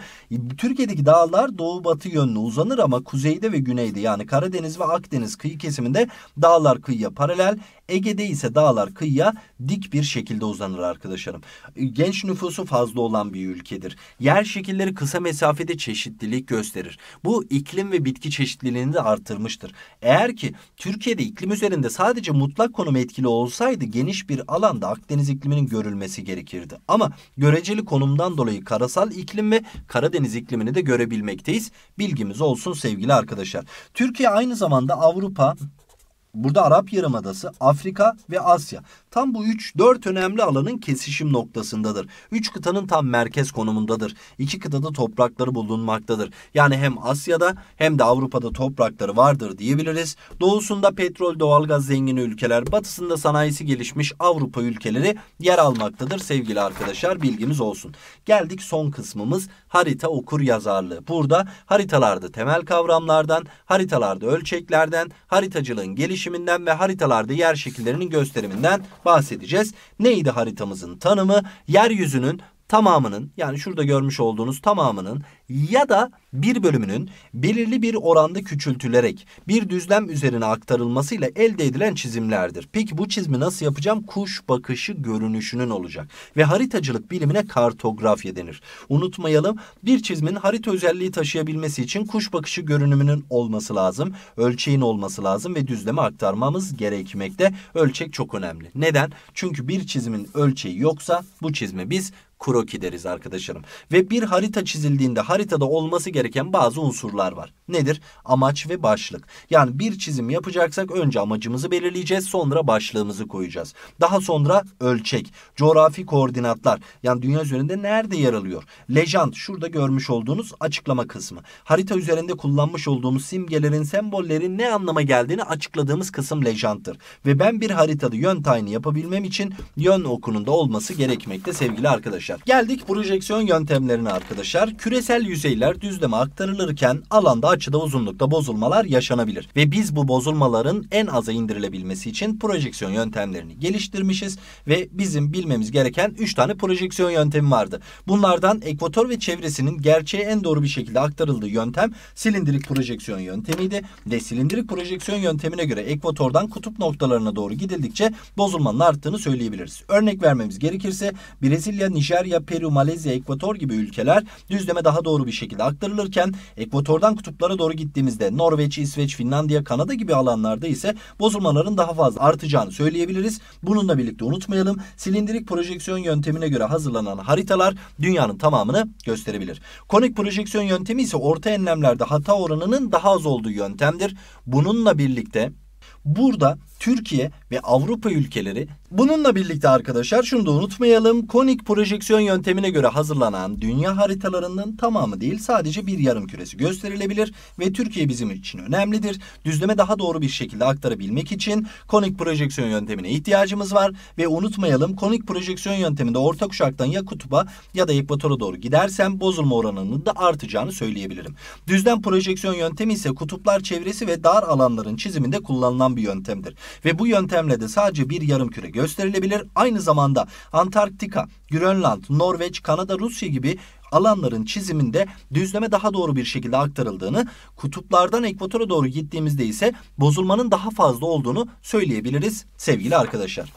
Türkiye'deki dağlar doğu batı yönlü uzanır ama kuzeyde ve güneyde yani Karadeniz ve Akdeniz kıyı kesiminde dağlar kıyıya paralel Ege'de ise dağlar kıyıya dik bir şekilde uzanır arkadaşlarım. Genç nüfusu fazla olan bir ülkedir. Yer şekilleri kısa mesafede çeşitlilik gösterir. Bu iklim ve bitki çeşitliliğini de artırmıştır. Eğer ki Türkiye'de iklim üzerinde sadece mutlak konum etkili olsaydı geniş bir alanda Akdeniz ikliminin görülmesi gerekirdi. Ama göreceli konumdan dolayı karasal iklim ve Karadeniz iklimini de görebilmekteyiz. Bilgimiz olsun sevgili arkadaşlar. Türkiye aynı zamanda Avrupa Burada Arap Yarımadası, Afrika ve Asya. Tam bu 3-4 önemli alanın kesişim noktasındadır. 3 kıtanın tam merkez konumundadır. 2 kıtada toprakları bulunmaktadır. Yani hem Asya'da hem de Avrupa'da toprakları vardır diyebiliriz. Doğusunda petrol doğalgaz zengini ülkeler, batısında sanayisi gelişmiş Avrupa ülkeleri yer almaktadır sevgili arkadaşlar bilgimiz olsun. Geldik son kısmımız harita okur yazarlığı. Burada haritalarda temel kavramlardan, haritalarda ölçeklerden, haritacılığın gelişimi yerleşiminden ve haritalarda yer şekillerinin gösteriminden bahsedeceğiz. Neydi haritamızın tanımı? Yeryüzünün tamamının yani şurada görmüş olduğunuz tamamının ya da bir bölümünün belirli bir oranda küçültülerek bir düzlem üzerine aktarılmasıyla elde edilen çizimlerdir. Peki bu çizimi nasıl yapacağım? Kuş bakışı görünüşünün olacak ve haritacılık bilimine kartografya denir. Unutmayalım bir çizimin harita özelliği taşıyabilmesi için kuş bakışı görünümünün olması lazım, ölçeğin olması lazım ve düzleme aktarmamız gerekmekte. Ölçek çok önemli. Neden? Çünkü bir çizimin ölçeği yoksa bu çizme biz kroki deriz arkadaşlarım. Ve bir harita çizildiğinde haritada olması gereken bazı unsurlar var. Nedir? Amaç ve başlık. Yani bir çizim yapacaksak önce amacımızı belirleyeceğiz sonra başlığımızı koyacağız. Daha sonra ölçek, coğrafi koordinatlar yani dünya üzerinde nerede yer alıyor? Lejant şurada görmüş olduğunuz açıklama kısmı. Harita üzerinde kullanmış olduğumuz simgelerin, sembollerin ne anlama geldiğini açıkladığımız kısım lejanttır. Ve ben bir haritada yön tayini yapabilmem için yön okununda olması gerekmekte sevgili arkadaşlar arkadaşlar. Geldik projeksiyon yöntemlerine arkadaşlar. Küresel yüzeyler düzleme aktarılırken alanda açıda uzunlukta bozulmalar yaşanabilir. Ve biz bu bozulmaların en aza indirilebilmesi için projeksiyon yöntemlerini geliştirmişiz. Ve bizim bilmemiz gereken 3 tane projeksiyon yöntemi vardı. Bunlardan ekvator ve çevresinin gerçeğe en doğru bir şekilde aktarıldığı yöntem silindirik projeksiyon yöntemiydi. Ve silindirik projeksiyon yöntemine göre ekvatordan kutup noktalarına doğru gidildikçe bozulmanın arttığını söyleyebiliriz. Örnek vermemiz gerekirse Brezilya, Nijer Nijerya, Peru, Malezya, Ekvator gibi ülkeler düzleme daha doğru bir şekilde aktarılırken ekvatordan kutuplara doğru gittiğimizde Norveç, İsveç, Finlandiya, Kanada gibi alanlarda ise bozulmaların daha fazla artacağını söyleyebiliriz. Bununla birlikte unutmayalım silindirik projeksiyon yöntemine göre hazırlanan haritalar dünyanın tamamını gösterebilir. Konik projeksiyon yöntemi ise orta enlemlerde hata oranının daha az olduğu yöntemdir. Bununla birlikte burada Türkiye ve Avrupa ülkeleri. Bununla birlikte arkadaşlar şunu da unutmayalım. Konik projeksiyon yöntemine göre hazırlanan dünya haritalarının tamamı değil sadece bir yarım küresi gösterilebilir ve Türkiye bizim için önemlidir. Düzleme daha doğru bir şekilde aktarabilmek için konik projeksiyon yöntemine ihtiyacımız var ve unutmayalım konik projeksiyon yönteminde orta kuşaktan ya kutuba ya da ekvatora doğru gidersem bozulma oranının da artacağını söyleyebilirim. Düzlem projeksiyon yöntemi ise kutuplar çevresi ve dar alanların çiziminde kullanılan bir yöntemdir. Ve bu yöntemle de sadece bir yarım küre gösterilebilir. Aynı zamanda Antarktika, Grönland, Norveç, Kanada, Rusya gibi alanların çiziminde düzleme daha doğru bir şekilde aktarıldığını, kutuplardan ekvatora doğru gittiğimizde ise bozulmanın daha fazla olduğunu söyleyebiliriz sevgili arkadaşlar.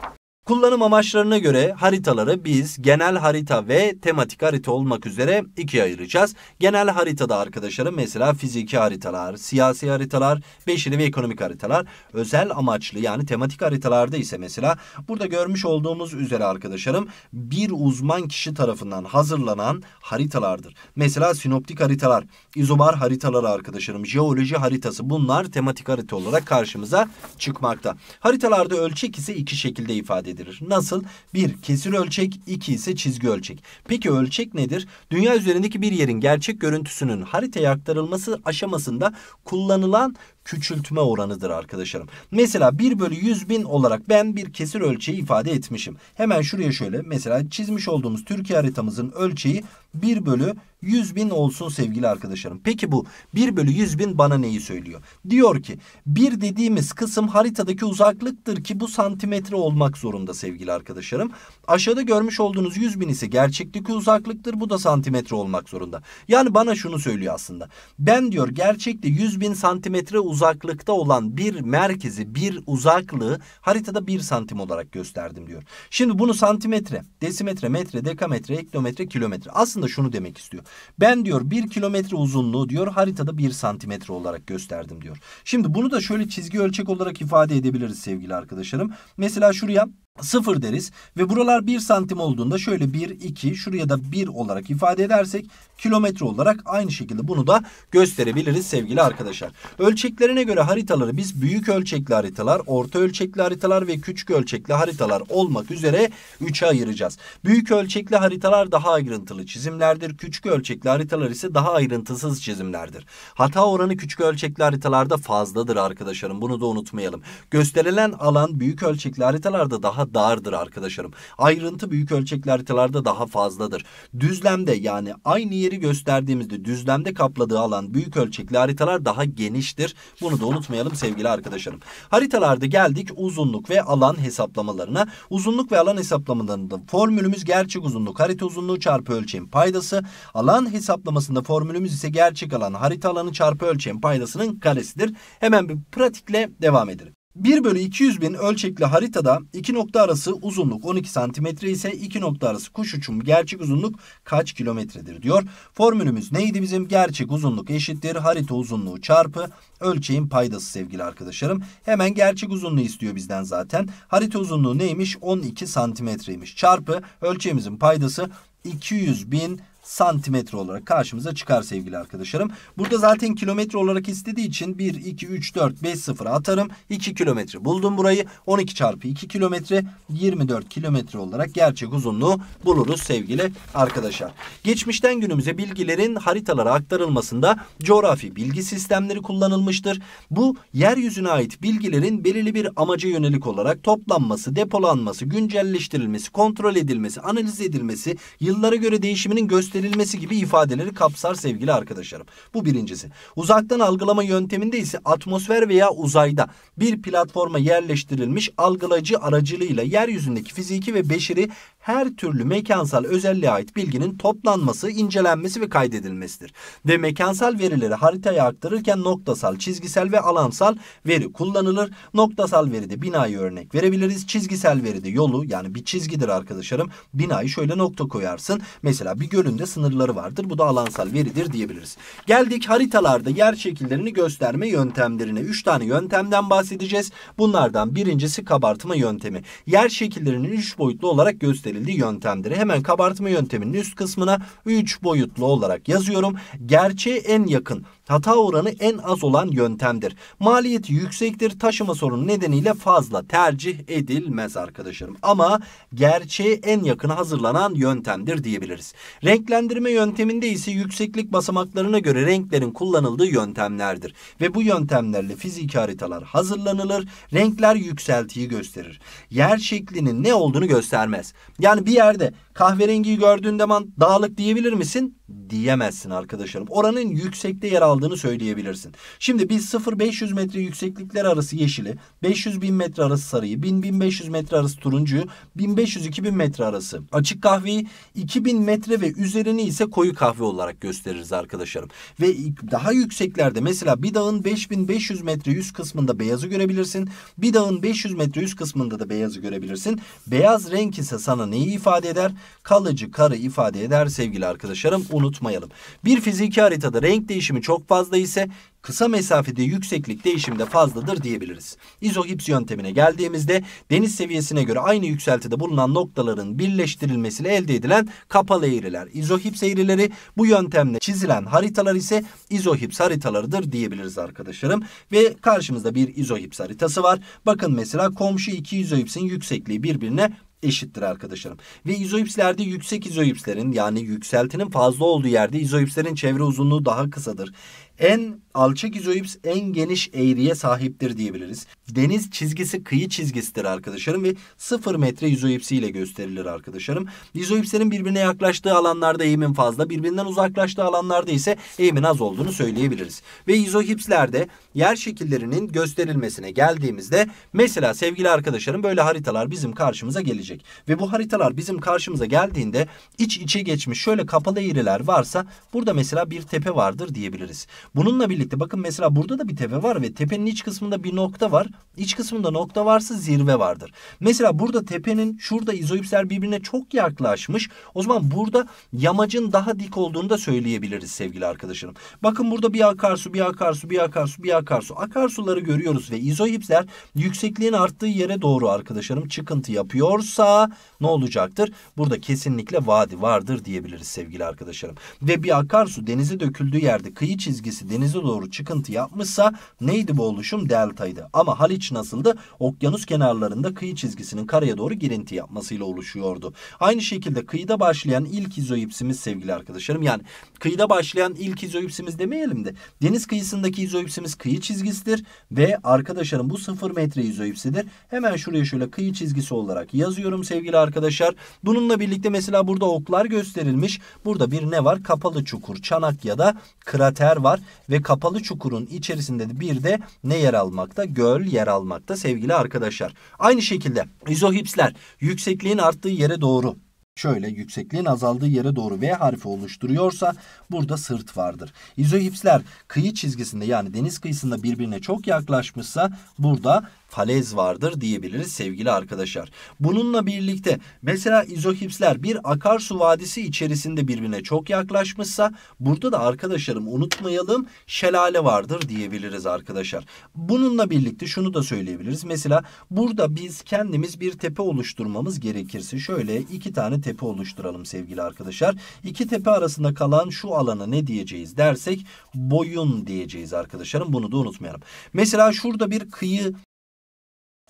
Kullanım amaçlarına göre haritaları biz genel harita ve tematik harita olmak üzere ikiye ayıracağız. Genel haritada arkadaşlarım mesela fiziki haritalar, siyasi haritalar, beşili ve ekonomik haritalar. Özel amaçlı yani tematik haritalarda ise mesela burada görmüş olduğumuz üzere arkadaşlarım bir uzman kişi tarafından hazırlanan haritalardır. Mesela sinoptik haritalar, izobar haritaları arkadaşlarım, jeoloji haritası bunlar tematik harita olarak karşımıza çıkmakta. Haritalarda ölçek ise iki şekilde ifade edilir edilir. Nasıl? Bir kesir ölçek, iki ise çizgi ölçek. Peki ölçek nedir? Dünya üzerindeki bir yerin gerçek görüntüsünün haritaya aktarılması aşamasında kullanılan küçültme oranıdır arkadaşlarım. Mesela 1 bölü 100 bin olarak ben bir kesir ölçeği ifade etmişim. Hemen şuraya şöyle mesela çizmiş olduğumuz Türkiye haritamızın ölçeği 1 bölü 100 bin olsun sevgili arkadaşlarım. Peki bu 1 bölü 100 bin bana neyi söylüyor? Diyor ki 1 dediğimiz kısım haritadaki uzaklıktır ki bu santimetre olmak zorunda sevgili arkadaşlarım. Aşağıda görmüş olduğunuz 100 bin ise gerçekteki uzaklıktır bu da santimetre olmak zorunda. Yani bana şunu söylüyor aslında. Ben diyor gerçekte 100 bin santimetre uzaklıktır uzaklıkta olan bir merkezi, bir uzaklığı haritada bir santim olarak gösterdim diyor. Şimdi bunu santimetre, desimetre, metre, dekametre, ektometre, kilometre. Aslında şunu demek istiyor. Ben diyor bir kilometre uzunluğu diyor haritada bir santimetre olarak gösterdim diyor. Şimdi bunu da şöyle çizgi ölçek olarak ifade edebiliriz sevgili arkadaşlarım. Mesela şuraya 0 deriz ve buralar 1 santim olduğunda şöyle 1, 2 şuraya da 1 olarak ifade edersek kilometre olarak aynı şekilde bunu da gösterebiliriz sevgili arkadaşlar. Ölçeklerine göre haritaları biz büyük ölçekli haritalar, orta ölçekli haritalar ve küçük ölçekli haritalar olmak üzere 3'e ayıracağız. Büyük ölçekli haritalar daha ayrıntılı çizimlerdir. Küçük ölçekli haritalar ise daha ayrıntısız çizimlerdir. Hata oranı küçük ölçekli haritalarda fazladır arkadaşlarım. Bunu da unutmayalım. Gösterilen alan büyük ölçekli haritalarda daha daha dardır arkadaşlarım. Ayrıntı büyük ölçekli haritalarda daha fazladır. Düzlemde yani aynı yeri gösterdiğimizde düzlemde kapladığı alan büyük ölçekli haritalar daha geniştir. Bunu da unutmayalım sevgili arkadaşlarım. Haritalarda geldik uzunluk ve alan hesaplamalarına. Uzunluk ve alan hesaplamalarında formülümüz gerçek uzunluk harita uzunluğu çarpı ölçeğin paydası. Alan hesaplamasında formülümüz ise gerçek alan harita alanı çarpı ölçeğin paydasının karesidir. Hemen bir pratikle devam edelim. 1 bölü 200 bin ölçekli haritada iki nokta arası uzunluk 12 santimetre ise iki nokta arası kuş uçum gerçek uzunluk kaç kilometredir diyor. Formülümüz neydi bizim? Gerçek uzunluk eşittir harita uzunluğu çarpı ölçeğin paydası sevgili arkadaşlarım. Hemen gerçek uzunluğu istiyor bizden zaten. Harita uzunluğu neymiş? 12 santimetreymiş. Çarpı ölçeğimizin paydası 200 bin santimetre olarak karşımıza çıkar sevgili arkadaşlarım. Burada zaten kilometre olarak istediği için 1, 2, 3, 4, 5, 0 atarım. 2 kilometre buldum burayı. 12 çarpı 2 kilometre 24 kilometre olarak gerçek uzunluğu buluruz sevgili arkadaşlar. Geçmişten günümüze bilgilerin haritalara aktarılmasında coğrafi bilgi sistemleri kullanılmıştır. Bu yeryüzüne ait bilgilerin belirli bir amaca yönelik olarak toplanması, depolanması, güncelleştirilmesi, kontrol edilmesi, analiz edilmesi, yıllara göre değişiminin gösterilmesi gösterilmesi gibi ifadeleri kapsar sevgili arkadaşlarım. Bu birincisi. Uzaktan algılama yönteminde ise atmosfer veya uzayda bir platforma yerleştirilmiş algılayıcı aracılığıyla yeryüzündeki fiziki ve beşeri her türlü mekansal özelliğe ait bilginin toplanması, incelenmesi ve kaydedilmesidir. Ve mekansal verileri haritaya aktarırken noktasal, çizgisel ve alansal veri kullanılır. Noktasal veride binayı örnek verebiliriz. Çizgisel veride yolu yani bir çizgidir arkadaşlarım. Binayı şöyle nokta koyarsın. Mesela bir gölün de sınırları vardır. Bu da alansal veridir diyebiliriz. Geldik haritalarda yer şekillerini gösterme yöntemlerine. 3 tane yöntemden bahsedeceğiz. Bunlardan birincisi kabartma yöntemi. Yer şekillerini 3 boyutlu olarak gösterilir verildi yöntemleri. Hemen kabartma yönteminin üst kısmına 3 boyutlu olarak yazıyorum. Gerçeğe en yakın hata oranı en az olan yöntemdir. Maliyeti yüksektir. Taşıma sorunu nedeniyle fazla tercih edilmez arkadaşlarım. Ama gerçeğe en yakın hazırlanan yöntemdir diyebiliriz. Renklendirme yönteminde ise yükseklik basamaklarına göre renklerin kullanıldığı yöntemlerdir. Ve bu yöntemlerle fiziki haritalar hazırlanılır. Renkler yükseltiyi gösterir. Yer şeklinin ne olduğunu göstermez. Yani bir yerde kahverengiyi gördüğün zaman dağlık diyebilir misin? Diyemezsin arkadaşlarım. Oranın yüksekte yer aldığı aldığını söyleyebilirsin. Şimdi biz 0-500 metre yükseklikler arası yeşili, 500-1000 metre arası sarıyı, 1000-1500 metre arası turuncuyu, 1500-2000 metre arası açık kahveyi, 2000 metre ve üzerini ise koyu kahve olarak gösteririz arkadaşlarım. Ve daha yükseklerde mesela bir dağın 5500 metre yüz kısmında beyazı görebilirsin. Bir dağın 500 metre yüz kısmında da beyazı görebilirsin. Beyaz renk ise sana neyi ifade eder? Kalıcı karı ifade eder sevgili arkadaşlarım unutmayalım. Bir fiziki haritada renk değişimi çok fazla ise kısa mesafede yükseklik değişimde fazladır diyebiliriz. İzohips yöntemine geldiğimizde deniz seviyesine göre aynı yükseltide bulunan noktaların birleştirilmesiyle elde edilen kapalı eğriler izohips eğrileri bu yöntemle çizilen haritalar ise izohips haritalarıdır diyebiliriz arkadaşlarım. Ve karşımızda bir izohips haritası var. Bakın mesela komşu iki izohipsin yüksekliği birbirine eşittir arkadaşlarım. Ve izoipslerde yüksek izoipslerin yani yükseltinin fazla olduğu yerde izoipslerin çevre uzunluğu daha kısadır en alçak izoips en geniş eğriye sahiptir diyebiliriz. Deniz çizgisi kıyı çizgisidir arkadaşlarım ve 0 metre izoipsi ile gösterilir arkadaşlarım. İzoipslerin birbirine yaklaştığı alanlarda eğimin fazla, birbirinden uzaklaştığı alanlarda ise eğimin az olduğunu söyleyebiliriz. Ve izohipslerde yer şekillerinin gösterilmesine geldiğimizde mesela sevgili arkadaşlarım böyle haritalar bizim karşımıza gelecek. Ve bu haritalar bizim karşımıza geldiğinde iç içe geçmiş şöyle kapalı eğriler varsa burada mesela bir tepe vardır diyebiliriz. Bununla birlikte bakın mesela burada da bir tepe var ve tepenin iç kısmında bir nokta var. İç kısmında nokta varsa zirve vardır. Mesela burada tepenin şurada izoipsler birbirine çok yaklaşmış. O zaman burada yamacın daha dik olduğunu da söyleyebiliriz sevgili arkadaşlarım. Bakın burada bir akarsu, bir akarsu, bir akarsu, bir akarsu. Akarsuları görüyoruz ve izoipsler yüksekliğin arttığı yere doğru arkadaşlarım çıkıntı yapıyorsa ne olacaktır? Burada kesinlikle vadi vardır diyebiliriz sevgili arkadaşlarım. Ve bir akarsu denize döküldüğü yerde kıyı çizgisi seviyesi denize doğru çıkıntı yapmışsa neydi bu oluşum? Deltaydı. Ama Haliç nasıldı? Okyanus kenarlarında kıyı çizgisinin karaya doğru girinti yapmasıyla oluşuyordu. Aynı şekilde kıyıda başlayan ilk izoipsimiz sevgili arkadaşlarım. Yani kıyıda başlayan ilk izoipsimiz demeyelim de deniz kıyısındaki izoipsimiz kıyı çizgisidir ve arkadaşlarım bu 0 metre izoipsidir. Hemen şuraya şöyle kıyı çizgisi olarak yazıyorum sevgili arkadaşlar. Bununla birlikte mesela burada oklar gösterilmiş. Burada bir ne var? Kapalı çukur, çanak ya da krater var ve kapalı çukurun içerisinde de bir de ne yer almakta? Göl yer almakta sevgili arkadaşlar. Aynı şekilde izohipsler yüksekliğin arttığı yere doğru şöyle yüksekliğin azaldığı yere doğru V harfi oluşturuyorsa burada sırt vardır. İzohipsler kıyı çizgisinde yani deniz kıyısında birbirine çok yaklaşmışsa burada falez vardır diyebiliriz sevgili arkadaşlar. Bununla birlikte mesela izohipsler bir akarsu vadisi içerisinde birbirine çok yaklaşmışsa burada da arkadaşlarım unutmayalım şelale vardır diyebiliriz arkadaşlar. Bununla birlikte şunu da söyleyebiliriz. Mesela burada biz kendimiz bir tepe oluşturmamız gerekirse şöyle iki tane tepe oluşturalım sevgili arkadaşlar. İki tepe arasında kalan şu alana ne diyeceğiz dersek boyun diyeceğiz arkadaşlarım. Bunu da unutmayalım. Mesela şurada bir kıyı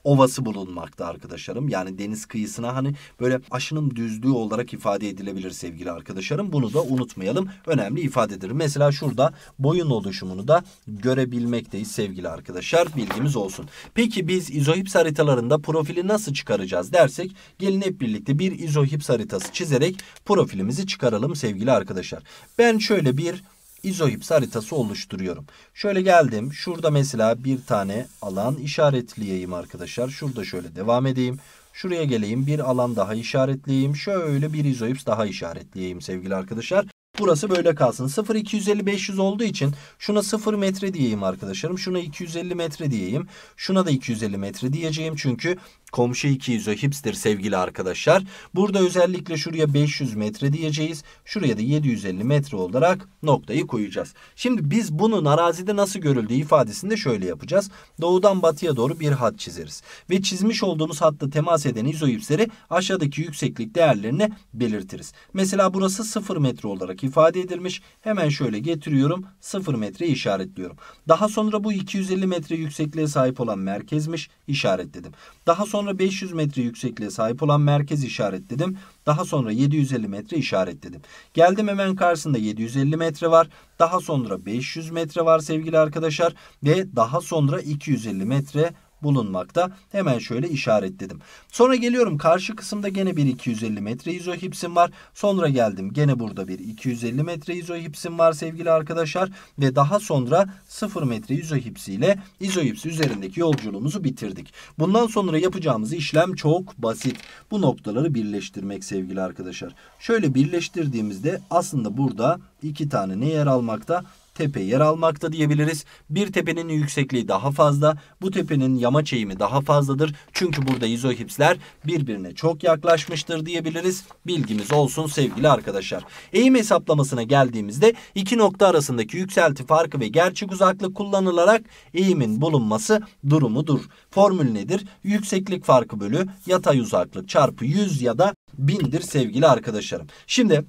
ovası bulunmakta arkadaşlarım. Yani deniz kıyısına hani böyle aşının düzlüğü olarak ifade edilebilir sevgili arkadaşlarım. Bunu da unutmayalım. Önemli ifadedir. Mesela şurada boyun oluşumunu da görebilmekteyiz sevgili arkadaşlar. Bilgimiz olsun. Peki biz izohips haritalarında profili nasıl çıkaracağız dersek gelin hep birlikte bir izohips haritası çizerek profilimizi çıkaralım sevgili arkadaşlar. Ben şöyle bir izoips haritası oluşturuyorum. Şöyle geldim. Şurada mesela bir tane alan işaretleyeyim arkadaşlar. Şurada şöyle devam edeyim. Şuraya geleyim. Bir alan daha işaretleyeyim. Şöyle bir izoips daha işaretleyeyim sevgili arkadaşlar. Burası böyle kalsın. 0 250 500 olduğu için şuna 0 metre diyeyim arkadaşlarım. Şuna 250 metre diyeyim. Şuna da 250 metre diyeceğim. Çünkü komşu 200'e hipster sevgili arkadaşlar. Burada özellikle şuraya 500 metre diyeceğiz. Şuraya da 750 metre olarak noktayı koyacağız. Şimdi biz bunun arazide nasıl görüldüğü ifadesini de şöyle yapacağız. Doğudan batıya doğru bir hat çizeriz. Ve çizmiş olduğumuz hatta temas eden izohipsleri aşağıdaki yükseklik değerlerini belirtiriz. Mesela burası 0 metre olarak ifade edilmiş. Hemen şöyle getiriyorum 0 metre işaretliyorum. Daha sonra bu 250 metre yüksekliğe sahip olan merkezmiş işaretledim. Daha sonra 500 metre yüksekliğe sahip olan merkez işaretledim. Daha sonra 750 metre işaretledim. Geldim hemen karşısında 750 metre var. Daha sonra 500 metre var sevgili arkadaşlar. Ve daha sonra 250 metre bulunmakta. Hemen şöyle işaretledim. Sonra geliyorum karşı kısımda gene bir 250 metre izohipsim var. Sonra geldim gene burada bir 250 metre izohipsim var sevgili arkadaşlar. Ve daha sonra 0 metre izohipsi ile izohipsi üzerindeki yolculuğumuzu bitirdik. Bundan sonra yapacağımız işlem çok basit. Bu noktaları birleştirmek sevgili arkadaşlar. Şöyle birleştirdiğimizde aslında burada iki tane ne yer almakta? tepe yer almakta diyebiliriz. Bir tepenin yüksekliği daha fazla. Bu tepenin yamaç eğimi daha fazladır. Çünkü burada izohipsler birbirine çok yaklaşmıştır diyebiliriz. Bilgimiz olsun sevgili arkadaşlar. Eğim hesaplamasına geldiğimizde iki nokta arasındaki yükselti farkı ve gerçek uzaklık kullanılarak eğimin bulunması durumudur. Formül nedir? Yükseklik farkı bölü yatay uzaklık çarpı 100 ya da 1000'dir sevgili arkadaşlarım. Şimdi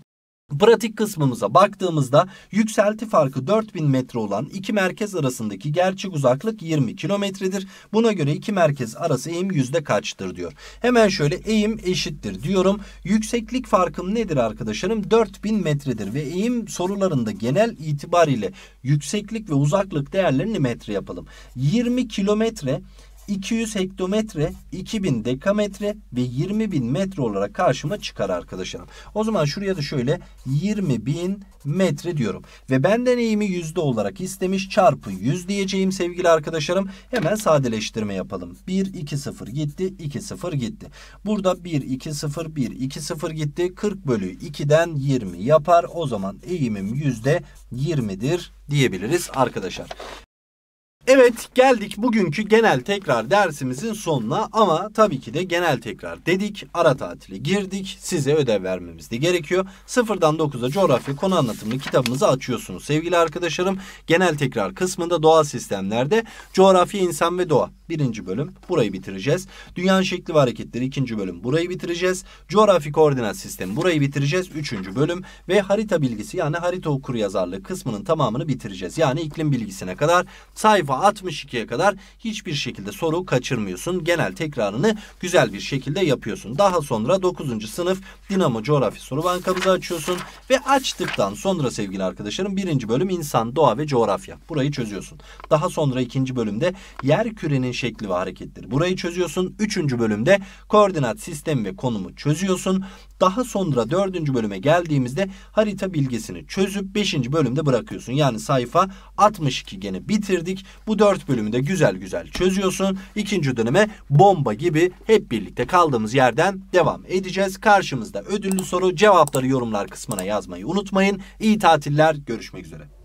Pratik kısmımıza baktığımızda yükselti farkı 4000 metre olan iki merkez arasındaki gerçek uzaklık 20 kilometredir. Buna göre iki merkez arası eğim yüzde kaçtır diyor. Hemen şöyle eğim eşittir diyorum. Yükseklik farkım nedir arkadaşlarım? 4000 metredir ve eğim sorularında genel itibariyle yükseklik ve uzaklık değerlerini metre yapalım. 20 kilometre 200 hektometre, 2000 dekametre ve 20.000 metre olarak karşıma çıkar arkadaşlarım. O zaman şuraya da şöyle 20.000 metre diyorum. Ve benden eğimi yüzde olarak istemiş çarpı 100 diyeceğim sevgili arkadaşlarım. Hemen sadeleştirme yapalım. 1, 2, 0 gitti. 2, 0 gitti. Burada 1, 2, 0, 1, 2, 0 gitti. 40 bölü 2'den 20 yapar. O zaman eğimim yüzde %20'dir diyebiliriz arkadaşlar. Evet geldik bugünkü genel tekrar dersimizin sonuna ama tabii ki de genel tekrar dedik. Ara tatili girdik. Size ödev vermemiz de gerekiyor. Sıfırdan 9'a coğrafya konu anlatımlı kitabımızı açıyorsunuz sevgili arkadaşlarım. Genel tekrar kısmında doğal sistemlerde coğrafya, insan ve doğa birinci bölüm burayı bitireceğiz. Dünyanın şekli ve hareketleri ikinci bölüm burayı bitireceğiz. Coğrafi koordinat sistemi burayı bitireceğiz. Üçüncü bölüm ve harita bilgisi yani harita okur yazarlığı kısmının tamamını bitireceğiz. Yani iklim bilgisine kadar sayfa 62'ye kadar hiçbir şekilde soru kaçırmıyorsun. Genel tekrarını güzel bir şekilde yapıyorsun. Daha sonra 9. sınıf Dinamo Coğrafya Soru Bankamızı açıyorsun ve açtıktan sonra sevgili arkadaşlarım birinci bölüm insan, doğa ve coğrafya. Burayı çözüyorsun. Daha sonra ikinci bölümde yer kürenin şekli ve hareketleri. Burayı çözüyorsun. Üçüncü bölümde koordinat sistemi ve konumu çözüyorsun. Daha sonra dördüncü bölüme geldiğimizde harita bilgisini çözüp beşinci bölümde bırakıyorsun. Yani sayfa 62 gene bitirdik. Bu dört bölümü de güzel güzel çözüyorsun. İkinci döneme bomba gibi hep birlikte kaldığımız yerden devam edeceğiz. Karşımızda ödüllü soru cevapları yorumlar kısmına yazmayı unutmayın. İyi tatiller görüşmek üzere.